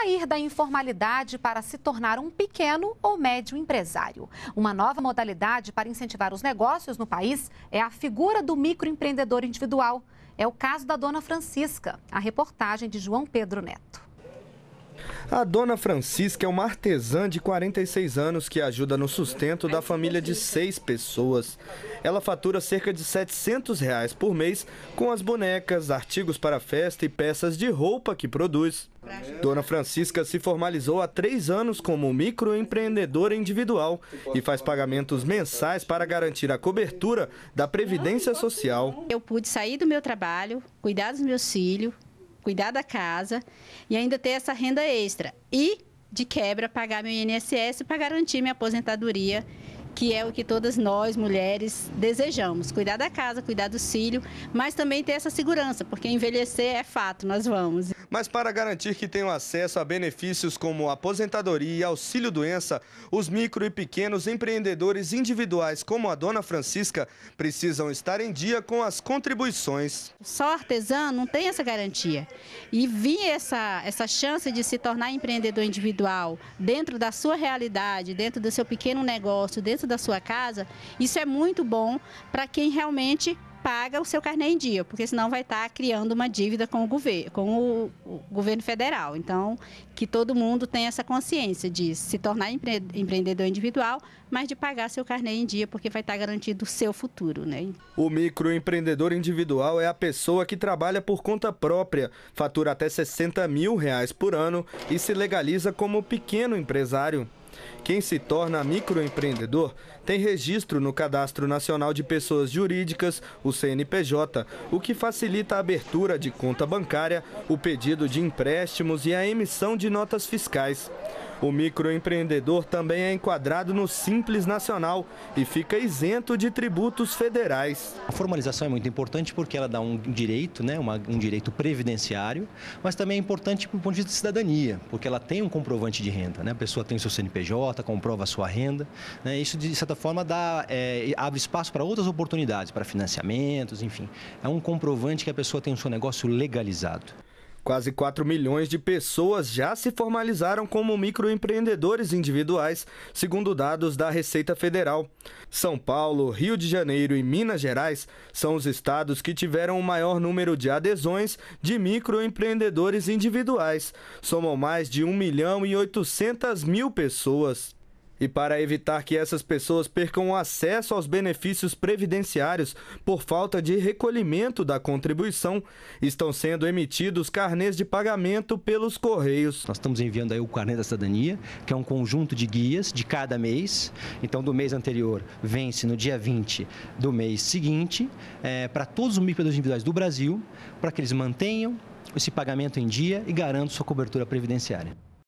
sair da informalidade para se tornar um pequeno ou médio empresário. Uma nova modalidade para incentivar os negócios no país é a figura do microempreendedor individual. É o caso da dona Francisca, a reportagem de João Pedro Neto. A dona Francisca é uma artesã de 46 anos que ajuda no sustento da família de seis pessoas. Ela fatura cerca de 700 reais por mês com as bonecas, artigos para festa e peças de roupa que produz. Dona Francisca se formalizou há três anos como microempreendedora individual e faz pagamentos mensais para garantir a cobertura da Previdência Social. Eu pude sair do meu trabalho, cuidar dos meus filhos, cuidar da casa e ainda ter essa renda extra. E, de quebra, pagar meu INSS para garantir minha aposentadoria que é o que todas nós mulheres desejamos: cuidar da casa, cuidar do filho, mas também ter essa segurança, porque envelhecer é fato, nós vamos. Mas para garantir que tenham acesso a benefícios como aposentadoria e auxílio doença, os micro e pequenos empreendedores individuais como a dona Francisca precisam estar em dia com as contribuições. Só artesã não tem essa garantia. E vir essa, essa chance de se tornar empreendedor individual dentro da sua realidade, dentro do seu pequeno negócio, dentro da sua casa, isso é muito bom para quem realmente paga o seu carnê em dia, porque senão vai estar tá criando uma dívida com o governo, com o, o governo federal. Então, que todo mundo tenha essa consciência de se tornar empre empreendedor individual, mas de pagar seu carnê em dia, porque vai estar tá garantido o seu futuro, né? O microempreendedor individual é a pessoa que trabalha por conta própria, fatura até 60 mil reais por ano e se legaliza como pequeno empresário. Quem se torna microempreendedor tem registro no Cadastro Nacional de Pessoas Jurídicas, o CNPJ, o que facilita a abertura de conta bancária, o pedido de empréstimos e a emissão de notas fiscais. O microempreendedor também é enquadrado no Simples Nacional e fica isento de tributos federais. A formalização é muito importante porque ela dá um direito, né, um direito previdenciário, mas também é importante do ponto de vista de cidadania, porque ela tem um comprovante de renda. Né? A pessoa tem o seu CNPJ CNPJ, comprova a sua renda. Né? Isso, de certa forma, dá, é, abre espaço para outras oportunidades, para financiamentos, enfim. É um comprovante que a pessoa tem o seu negócio legalizado. Quase 4 milhões de pessoas já se formalizaram como microempreendedores individuais, segundo dados da Receita Federal. São Paulo, Rio de Janeiro e Minas Gerais são os estados que tiveram o maior número de adesões de microempreendedores individuais. Somam mais de 1 milhão e 800 mil pessoas. E para evitar que essas pessoas percam acesso aos benefícios previdenciários por falta de recolhimento da contribuição, estão sendo emitidos carnês de pagamento pelos Correios. Nós estamos enviando aí o carnê da cidadania, que é um conjunto de guias de cada mês. Então, do mês anterior, vence no dia 20 do mês seguinte, é, para todos os microempreendedores individuais do Brasil, para que eles mantenham esse pagamento em dia e garantam sua cobertura previdenciária.